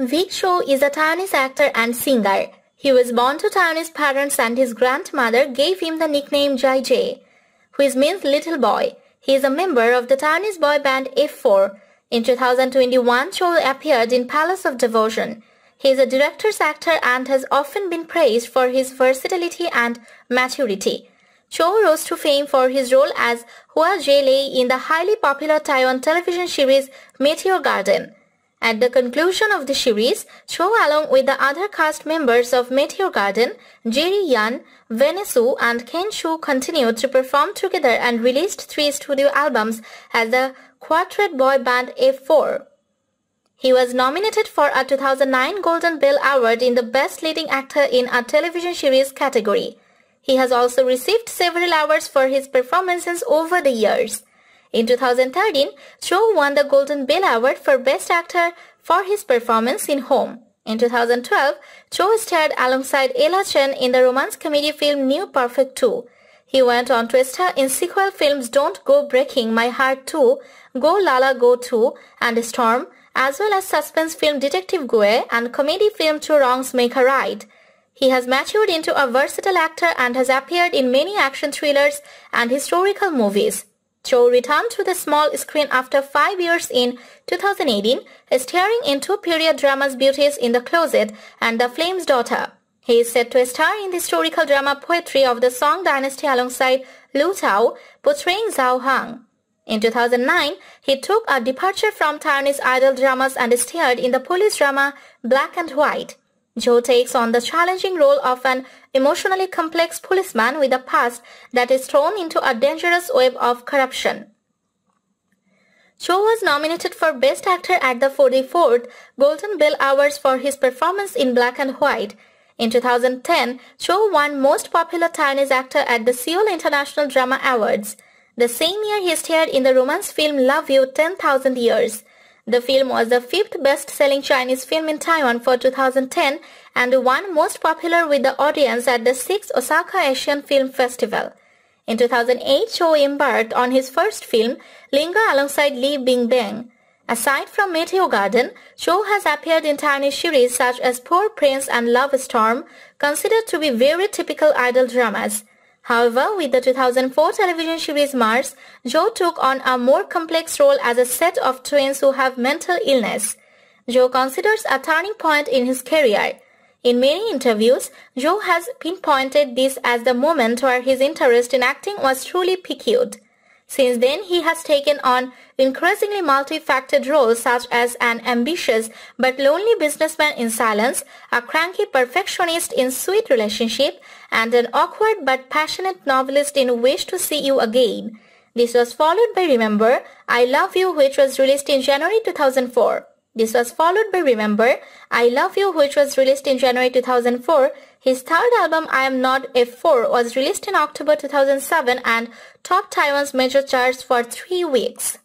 Vic Cho is a Taiwanese actor and singer. He was born to Taiwanese parents and his grandmother gave him the nickname Jai Jay, which means little boy. He is a member of the Taiwanese boy band F4. In 2021, Cho appeared in Palace of Devotion. He is a director's actor and has often been praised for his versatility and maturity. Cho rose to fame for his role as Hua Jie Lei in the highly popular Taiwan television series Meteor Garden. At the conclusion of the series, Cho along with the other cast members of Meteor Garden, Jerry Yan, Venesu and Ken Shu continued to perform together and released three studio albums as the quartet boy band A 4 He was nominated for a 2009 Golden Bell Award in the Best Leading Actor in a Television Series category. He has also received several awards for his performances over the years. In 2013, Cho won the Golden Bell Award for Best Actor for his performance in Home. In 2012, Cho starred alongside Ella Chen in the romance comedy film New Perfect 2. He went on to star in sequel films Don't Go Breaking My Heart 2, Go Lala Go 2, and Storm, as well as suspense film Detective Gue and comedy film Two Wrongs Make a Right. He has matured into a versatile actor and has appeared in many action thrillers and historical movies. Cho returned to the small screen after five years in 2018, starring in two period dramas Beauties in the Closet and The Flame's Daughter. He is set to star in the historical drama poetry of the Song Dynasty alongside Liu Tao, portraying Zhao Hang. In 2009, he took a departure from Taiwanese idol dramas and starred in the police drama Black and White. Joe takes on the challenging role of an emotionally complex policeman with a past that is thrown into a dangerous web of corruption. Cho was nominated for Best Actor at the 44th Golden Bell Awards for his performance in Black and White. In 2010, Cho won Most Popular Chinese Actor at the Seoul International Drama Awards. The same year he starred in the romance film Love You 10,000 Years. The film was the fifth best-selling Chinese film in Taiwan for 2010 and the one most popular with the audience at the 6th Osaka Asian Film Festival. In 2008, Cho embarked on his first film, Linga alongside Li Bingbing. Aside from Meteor Garden, Cho has appeared in tiny series such as Poor Prince and Love Storm, considered to be very typical idol dramas. However, with the 2004 television series Mars, Joe took on a more complex role as a set of twins who have mental illness. Joe considers a turning point in his career. In many interviews, Joe has pinpointed this as the moment where his interest in acting was truly piqued. Since then, he has taken on increasingly multifaceted roles such as an ambitious but lonely businessman in silence, a cranky perfectionist in sweet relationship, and an awkward but passionate novelist in Wish to See You Again. This was followed by Remember, I Love You which was released in January 2004. This was followed by Remember, I Love You which was released in January 2004. His third album I Am Not a 4 was released in October 2007 and topped Taiwan's major charts for three weeks.